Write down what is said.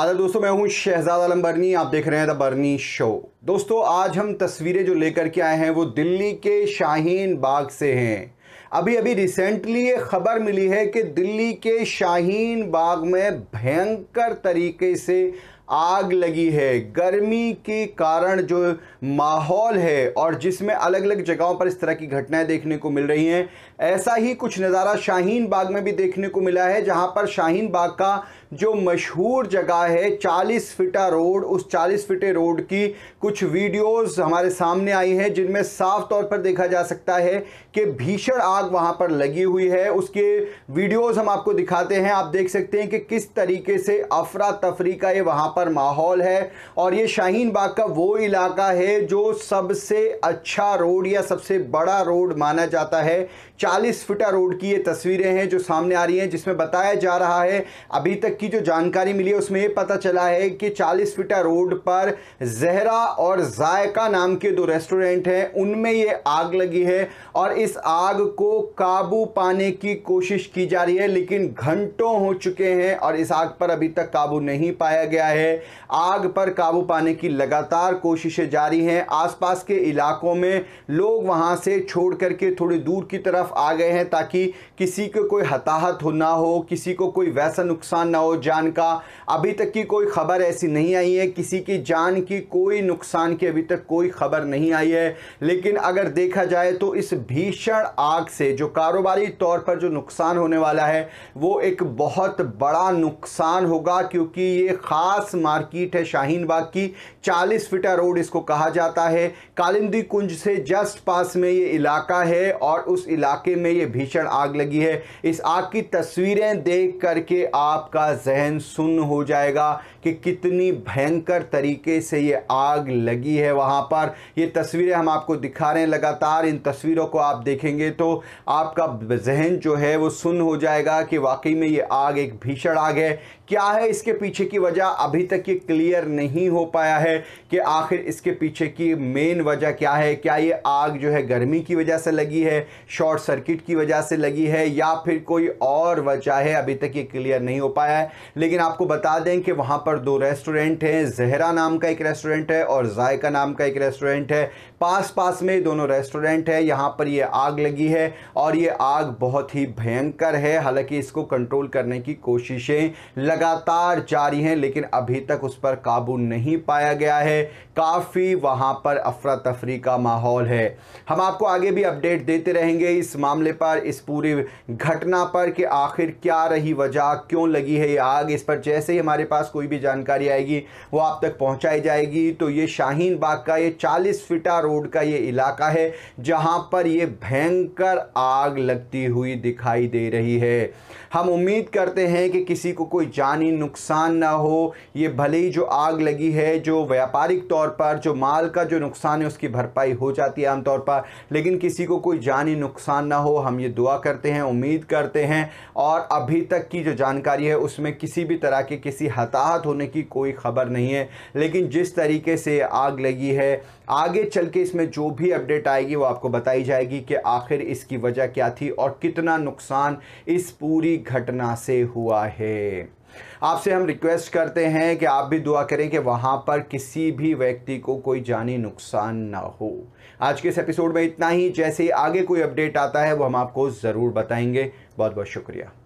आदर दोस्तों मैं हूं शहजाद आलम बर्नी आप देख रहे हैं द बर्नी शो दोस्तों आज हम तस्वीरें जो लेकर के आए हैं वो दिल्ली के शाहीन बाग से हैं अभी अभी रिसेंटली ये खबर मिली है कि दिल्ली के शाहीन बाग में भयंकर तरीके से आग लगी है गर्मी के कारण जो माहौल है और जिसमें अलग अलग जगहों पर इस तरह की घटनाएं देखने को मिल रही हैं ऐसा ही कुछ नज़ारा शाहीन बाग में भी देखने को मिला है जहां पर शाहीन बाग का जो मशहूर जगह है 40 फिटा रोड उस 40 फिटे रोड की कुछ वीडियोस हमारे सामने आई हैं जिनमें साफ तौर पर देखा जा सकता है कि भीषण आग वहाँ पर लगी हुई है उसके वीडियोज हम आपको दिखाते हैं आप देख सकते हैं कि किस तरीके से अफरा तफरी का ये वहाँ पर पर माहौल है और ये शाहीन बाग का वो इलाका है जो सबसे अच्छा रोड या सबसे बड़ा रोड माना जाता है 40 फिटा रोड की ये तस्वीरें हैं जो सामने आ रही हैं जिसमें बताया जा रहा है अभी तक की जो जानकारी मिली है उसमें ये पता चला है कि 40 फिटा रोड पर जहरा और जायका नाम के दो रेस्टोरेंट हैं उनमें ये आग लगी है और इस आग को काबू पाने की कोशिश की जा रही है लेकिन घंटों हो चुके हैं और इस आग पर अभी तक काबू नहीं पाया गया है आग पर काबू पाने की लगातार कोशिशें जारी हैं आसपास के इलाकों में लोग वहां से छोड़ करके थोड़ी दूर की तरफ आ गए हैं ताकि किसी को कोई हताहत हो ना हो किसी को कोई वैसा नुकसान ना हो जान का अभी तक की कोई खबर ऐसी नहीं आई है किसी की जान की कोई नुकसान की अभी तक कोई खबर नहीं आई है लेकिन अगर देखा जाए तो इस भीषण आग से जो कारोबारी तौर पर जो नुकसान होने वाला है वो एक बहुत बड़ा नुकसान होगा क्योंकि ये ख़ास ब्लॉक्स मार्केट है शाहीन बाग की चालीस फिटा रोड इसको कहा जाता है कालिंदी कुंज से जस्ट पास में ये इलाका है और उस इलाके में ये भीषण आग लगी है इस आग की तस्वीरें देख करके आपका जहन सुन्न हो जाएगा कि कितनी भयंकर तरीके से ये आग लगी है वहाँ पर ये तस्वीरें हम आपको दिखा रहे हैं लगातार इन तस्वीरों को आप देखेंगे तो आपका जहन जो है वो सुन हो जाएगा कि वाकई में ये आग एक भीषण आग है क्या है इसके पीछे की वजह अभी अभी तक ये क्लियर नहीं हो पाया है कि आखिर इसके पीछे की मेन वजह क्या है क्या ये आग जो है गर्मी की वजह से लगी है शॉर्ट सर्किट की वजह से लगी है या फिर कोई और वजह है अभी तक ये क्लियर नहीं हो पाया है लेकिन आपको बता दें कि वहाँ पर दो रेस्टोरेंट हैं जहरा नाम का एक रेस्टोरेंट है और जायका नाम का एक रेस्टोरेंट है पास पास में दोनों रेस्टोरेंट है यहाँ पर ये आग लगी है और ये आग बहुत ही भयंकर है हालांकि इसको कंट्रोल करने की कोशिशें लगातार जारी हैं लेकिन अभी अभी तक उस पर काबू नहीं पाया गया है काफ़ी वहाँ पर अफरा तफरी का माहौल है हम आपको आगे भी अपडेट देते रहेंगे इस मामले पर इस पूरी घटना पर कि आखिर क्या रही वजह क्यों लगी है ये आग इस पर जैसे ही हमारे पास कोई भी जानकारी आएगी वो आप तक पहुँचाई जाएगी तो ये शाहीन बाग का ये चालीस फिटा रोड का ये इलाका है जहाँ पर ये भयंकर आग लगती हुई दिखाई दे रही है हम उम्मीद करते हैं कि किसी को कोई जानी नुकसान ना हो ये भले ही जो आग लगी है जो व्यापारिक तौर पर जो माल का जो नुकसान है उसकी भरपाई हो जाती है आमतौर पर लेकिन किसी को कोई जानी नुकसान ना हो हम ये दुआ करते हैं उम्मीद करते हैं और अभी तक की जो जानकारी है उसमें किसी भी तरह के किसी हताहत होने की कोई खबर नहीं है लेकिन जिस तरीके से आग लगी है आगे चल के इसमें जो भी अपडेट आएगी वो आपको बताई जाएगी कि आखिर इसकी वजह क्या थी और कितना नुकसान इस पूरी घटना से हुआ है आपसे हम रिक्वेस्ट करते हैं कि आप भी दुआ करें कि वहाँ पर किसी भी व्यक्ति को कोई जानी नुकसान ना हो आज के इस एपिसोड में इतना ही जैसे ही आगे कोई अपडेट आता है वो हम आपको ज़रूर बताएंगे बहुत बहुत शुक्रिया